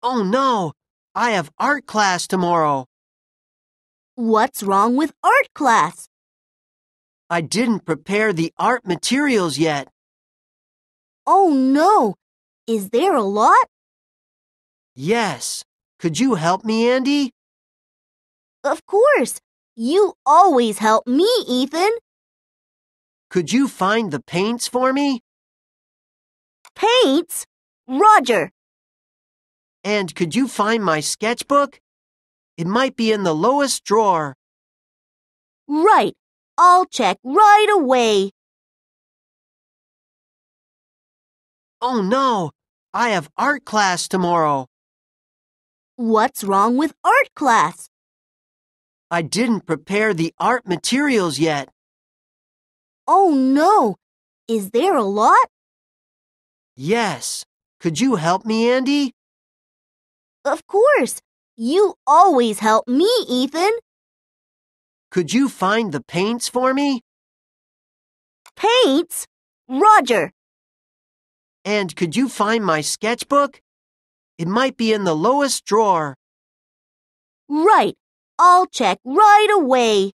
Oh no! I have art class tomorrow! What's wrong with art class? I didn't prepare the art materials yet. Oh no! Is there a lot? Yes. Could you help me, Andy? Of course. You always help me, Ethan. Could you find the paints for me? Paints? Roger, and could you find my sketchbook? It might be in the lowest drawer. Right. I'll check right away. Oh no, I have art class tomorrow. What's wrong with art class? I didn't prepare the art materials yet. Oh no, is there a lot? Yes. Could you help me, Andy? Of course. You always help me, Ethan. Could you find the paints for me? Paints? Roger. And could you find my sketchbook? It might be in the lowest drawer. Right. I'll check right away.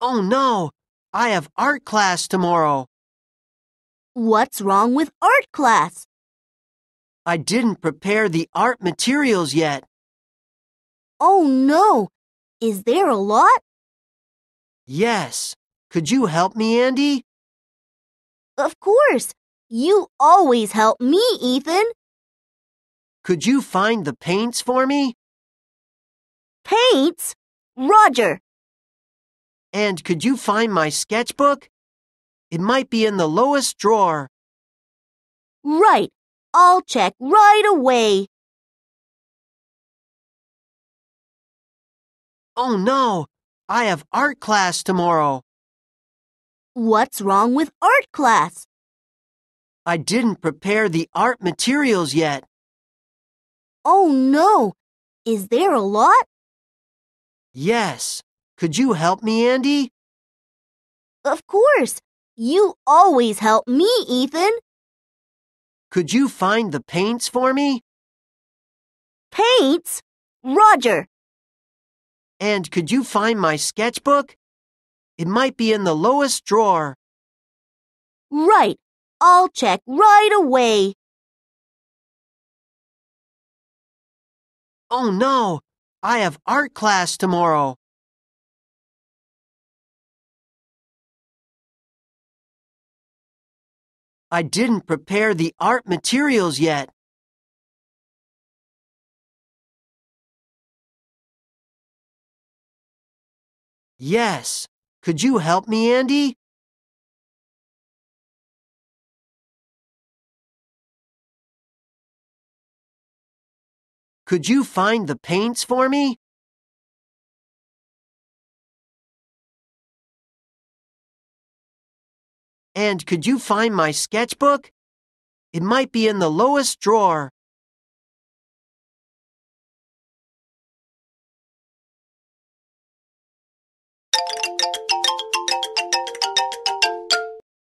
Oh no, I have art class tomorrow. What's wrong with art class? I didn't prepare the art materials yet. Oh no! Is there a lot? Yes. Could you help me, Andy? Of course. You always help me, Ethan. Could you find the paints for me? Paints? Roger. And could you find my sketchbook? It might be in the lowest drawer. Right. I'll check right away. Oh no, I have art class tomorrow. What's wrong with art class? I didn't prepare the art materials yet. Oh no, is there a lot? Yes. Could you help me, Andy? Of course. You always help me, Ethan. Could you find the paints for me? Paints? Roger. And could you find my sketchbook? It might be in the lowest drawer. Right. I'll check right away. Oh no! I have art class tomorrow. I didn't prepare the art materials yet. Yes. Could you help me, Andy? Could you find the paints for me? And could you find my sketchbook? It might be in the lowest drawer.